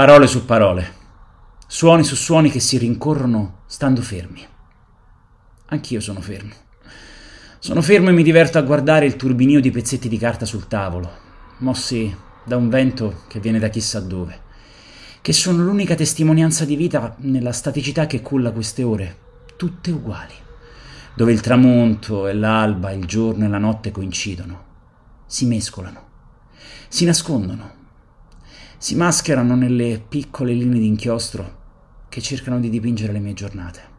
parole su parole, suoni su suoni che si rincorrono stando fermi. Anch'io sono fermo. Sono fermo e mi diverto a guardare il turbinio di pezzetti di carta sul tavolo, mossi da un vento che viene da chissà dove, che sono l'unica testimonianza di vita nella staticità che culla queste ore, tutte uguali, dove il tramonto e l'alba, il giorno e la notte coincidono, si mescolano, si nascondono, si mascherano nelle piccole linee di inchiostro che cercano di dipingere le mie giornate.